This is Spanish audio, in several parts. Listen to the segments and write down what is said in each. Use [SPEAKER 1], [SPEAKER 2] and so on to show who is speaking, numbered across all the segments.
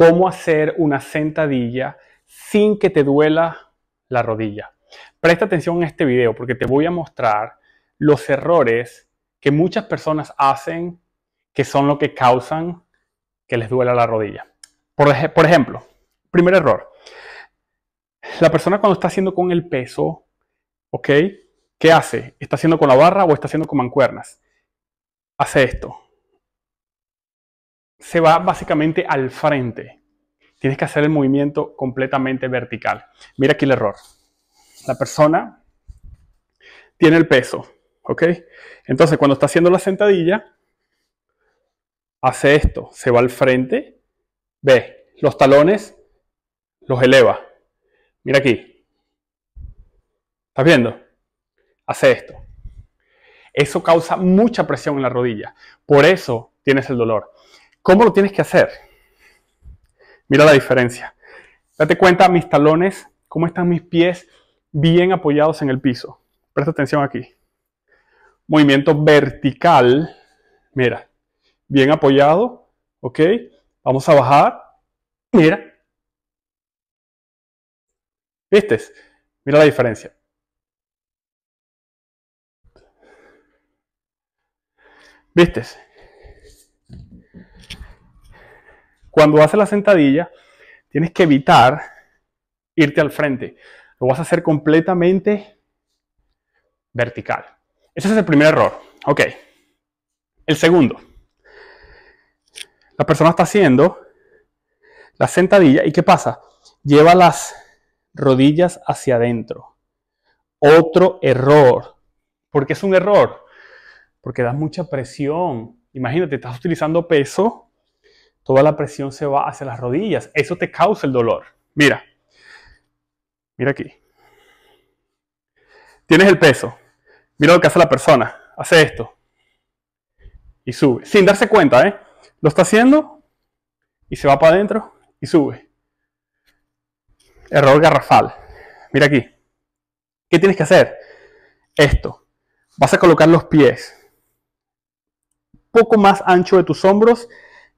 [SPEAKER 1] cómo hacer una sentadilla sin que te duela la rodilla. Presta atención a este video porque te voy a mostrar los errores que muchas personas hacen que son lo que causan que les duela la rodilla. Por, por ejemplo, primer error. La persona cuando está haciendo con el peso, ¿ok? ¿Qué hace? ¿Está haciendo con la barra o está haciendo con mancuernas? Hace esto se va básicamente al frente. Tienes que hacer el movimiento completamente vertical. Mira aquí el error. La persona tiene el peso, ¿ok? Entonces, cuando está haciendo la sentadilla, hace esto, se va al frente, ve, los talones los eleva. Mira aquí. ¿Estás viendo? Hace esto. Eso causa mucha presión en la rodilla. Por eso tienes el dolor. ¿Cómo lo tienes que hacer? Mira la diferencia. Date cuenta, mis talones, cómo están mis pies bien apoyados en el piso. Presta atención aquí. Movimiento vertical. Mira, bien apoyado. ¿Ok? Vamos a bajar. Mira. vistes. Mira la diferencia. ¿Viste? Cuando haces la sentadilla, tienes que evitar irte al frente. Lo vas a hacer completamente vertical. Ese es el primer error. Ok. El segundo. La persona está haciendo la sentadilla y ¿qué pasa? Lleva las rodillas hacia adentro. Otro error. ¿Por qué es un error? Porque da mucha presión. Imagínate, estás utilizando peso toda la presión se va hacia las rodillas. Eso te causa el dolor. Mira, mira aquí. Tienes el peso. Mira lo que hace la persona. Hace esto. Y sube. Sin darse cuenta, ¿eh? Lo está haciendo y se va para adentro y sube. Error garrafal. Mira aquí. ¿Qué tienes que hacer? Esto. Vas a colocar los pies poco más ancho de tus hombros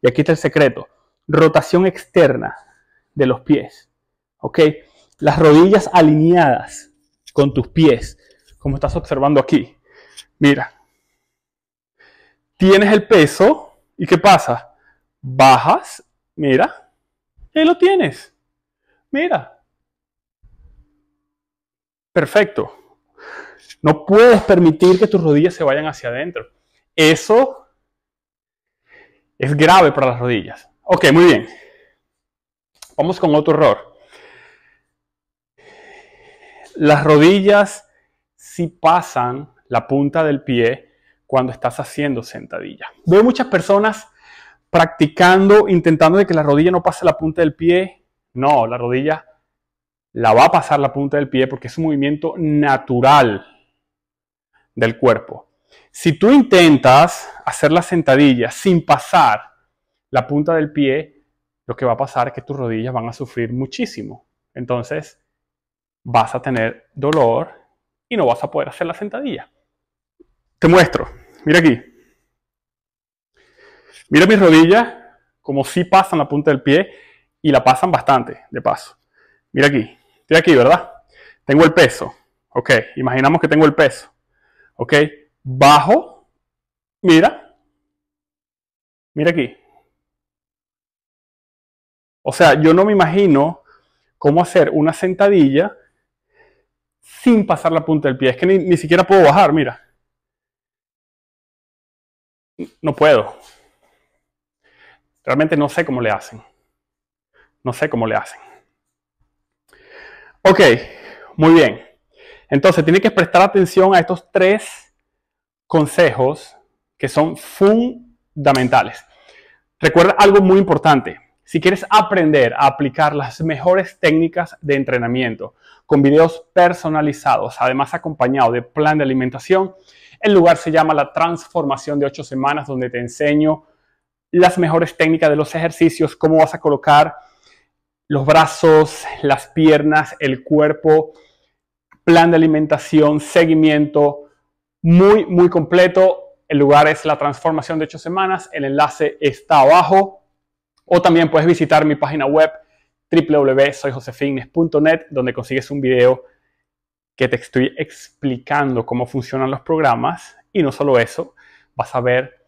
[SPEAKER 1] y aquí está el secreto. Rotación externa de los pies. ¿Ok? Las rodillas alineadas con tus pies, como estás observando aquí. Mira. Tienes el peso y ¿qué pasa? Bajas, mira, y ahí lo tienes. Mira. Perfecto. No puedes permitir que tus rodillas se vayan hacia adentro. Eso es grave para las rodillas. Ok, muy bien. Vamos con otro error. Las rodillas sí pasan la punta del pie cuando estás haciendo sentadilla. Veo muchas personas practicando, intentando de que la rodilla no pase la punta del pie. No, la rodilla la va a pasar la punta del pie porque es un movimiento natural del cuerpo. Si tú intentas hacer la sentadilla sin pasar la punta del pie, lo que va a pasar es que tus rodillas van a sufrir muchísimo. Entonces, vas a tener dolor y no vas a poder hacer la sentadilla. Te muestro. Mira aquí. Mira mis rodillas, como si pasan la punta del pie y la pasan bastante, de paso. Mira aquí. Mira aquí, ¿verdad? Tengo el peso. Ok, imaginamos que tengo el peso. Ok, bajo, mira, mira aquí. O sea, yo no me imagino cómo hacer una sentadilla sin pasar la punta del pie. Es que ni, siquiera puedo bajar, mira. No puedo. Realmente no sé cómo le hacen. No sé cómo le hacen. Ok, muy bien. Entonces, tiene que prestar atención a estos tres consejos que son fundamentales. Recuerda algo muy importante. Si quieres aprender a aplicar las mejores técnicas de entrenamiento con videos personalizados, además acompañado de plan de alimentación, el lugar se llama la transformación de 8 semanas, donde te enseño las mejores técnicas de los ejercicios, cómo vas a colocar los brazos, las piernas, el cuerpo, plan de alimentación, seguimiento, muy, muy completo. El lugar es la transformación de ocho semanas. El enlace está abajo. O también puedes visitar mi página web www.soyjosefitness.net donde consigues un video que te estoy explicando cómo funcionan los programas. Y no solo eso, vas a ver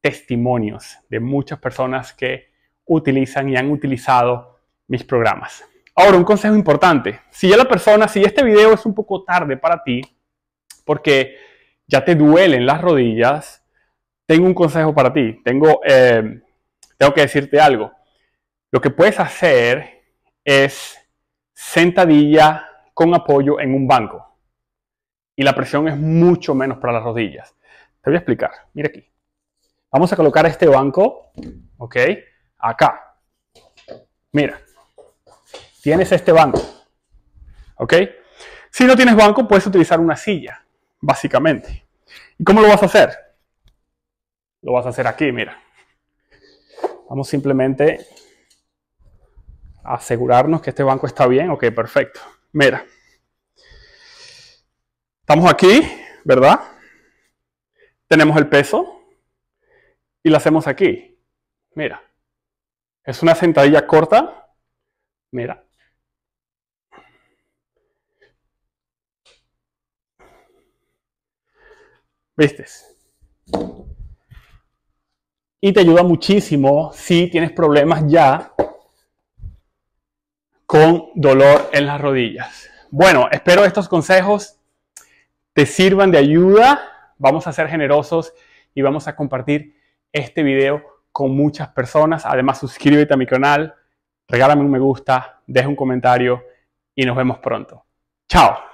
[SPEAKER 1] testimonios de muchas personas que utilizan y han utilizado mis programas. Ahora, un consejo importante. Si ya la persona, si este video es un poco tarde para ti, porque ya te duelen las rodillas, tengo un consejo para ti, tengo, eh, tengo que decirte algo. Lo que puedes hacer es sentadilla con apoyo en un banco. Y la presión es mucho menos para las rodillas. Te voy a explicar. Mira aquí. Vamos a colocar este banco, ¿ok? Acá. Mira. Tienes este banco, ¿ok? Si no tienes banco, puedes utilizar una silla básicamente. ¿Y cómo lo vas a hacer? Lo vas a hacer aquí, mira. Vamos simplemente a asegurarnos que este banco está bien. Ok, perfecto. Mira. Estamos aquí, ¿verdad? Tenemos el peso y lo hacemos aquí. Mira. Es una sentadilla corta. Mira, ¿Vistes? Y te ayuda muchísimo si tienes problemas ya con dolor en las rodillas. Bueno, espero estos consejos te sirvan de ayuda. Vamos a ser generosos y vamos a compartir este video con muchas personas. Además, suscríbete a mi canal, regálame un me gusta, deja un comentario y nos vemos pronto. Chao.